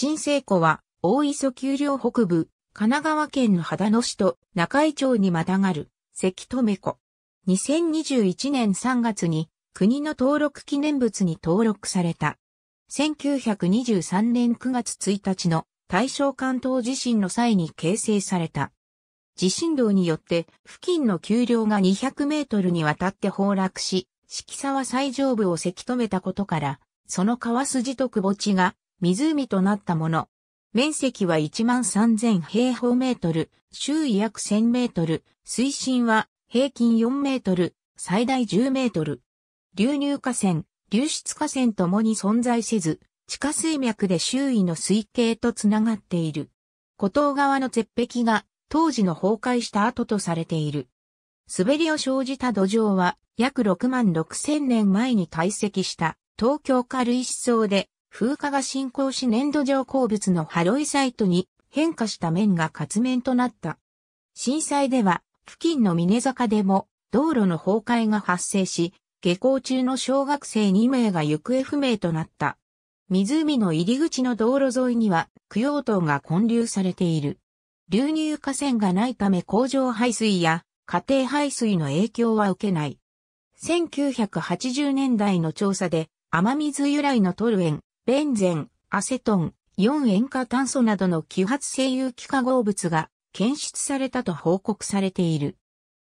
新成湖は、大磯丘陵北部、神奈川県の秦野市と中井町にまたがる、関留湖。2021年3月に、国の登録記念物に登録された。1923年9月1日の大正関東地震の際に形成された。地震動によって付近の丘陵が200メートルにわたって崩落し、敷沢最上部をせき止めたことから、その川筋と窪地が湖となったもの。面積は13,000平方メートル、周囲約1000メートル、水深は平均4メートル、最大10メートル。流入河川、流出河川ともに存在せず、地下水脈で周囲の水系とつながっている。古東側の絶壁が当時の崩壊した跡とされている。滑りを生じた土壌は約6万6千年前に堆積した東京軽石層で風化が進行し粘土状鉱物のハロイサイトに変化した面が活面となった。震災では、付近の峰坂でも道路の崩壊が発生し、下校中の小学生2名が行方不明となった。湖の入り口の道路沿いには供養塔が混流されている。流入河川がないため工場排水や家庭排水の影響は受けない。1980年代の調査で、雨水由来のトルエン、ベンゼン、アセトン、4塩化炭素などの揮発性有機化合物が検出されたと報告されている。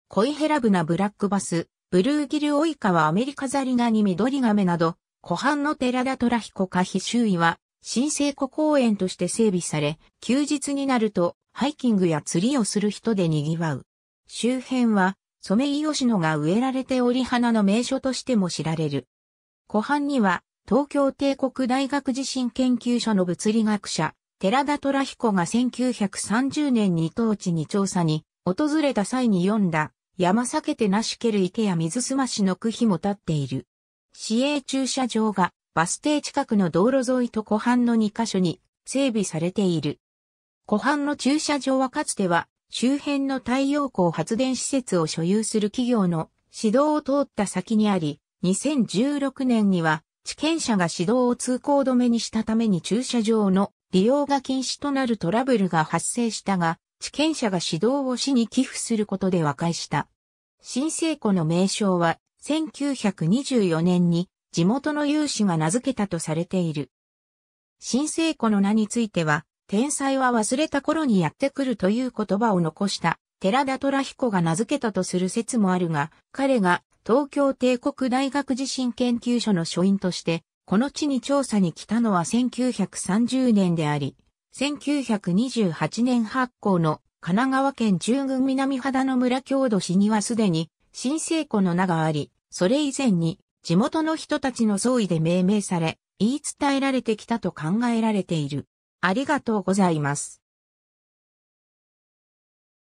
コイヘラブナブラックバス、ブルーギルオイカはアメリカザリガニ緑ガメなど、湖畔の寺田ヒ彦カヒ周囲は、新生湖公園として整備され、休日になるとハイキングや釣りをする人で賑わう。周辺は、ソメイヨシノが植えられており花の名所としても知られる。湖畔には、東京帝国大学地震研究所の物理学者、寺田虎彦が1930年に当地に調査に訪れた際に読んだ、山避けてなしける池や水すましの区碑も立っている。市営駐車場がバス停近くの道路沿いと湖畔の2カ所に整備されている。湖畔の駐車場はかつては周辺の太陽光発電施設を所有する企業の指導を通った先にあり、2016年には地権者が指導を通行止めにしたために駐車場の利用が禁止となるトラブルが発生したが、地権者が指導を市に寄付することで和解した。新成湖の名称は、1924年に地元の有志が名付けたとされている。新成湖の名については、天才は忘れた頃にやってくるという言葉を残した寺田虎彦が名付けたとする説もあるが、彼が東京帝国大学地震研究所の所員として、この地に調査に来たのは1930年であり、1928年発行の神奈川県中軍南肌の村郷土市にはすでに新成湖の名があり、それ以前に地元の人たちの総意で命名され、言い伝えられてきたと考えられている。ありがとうございます。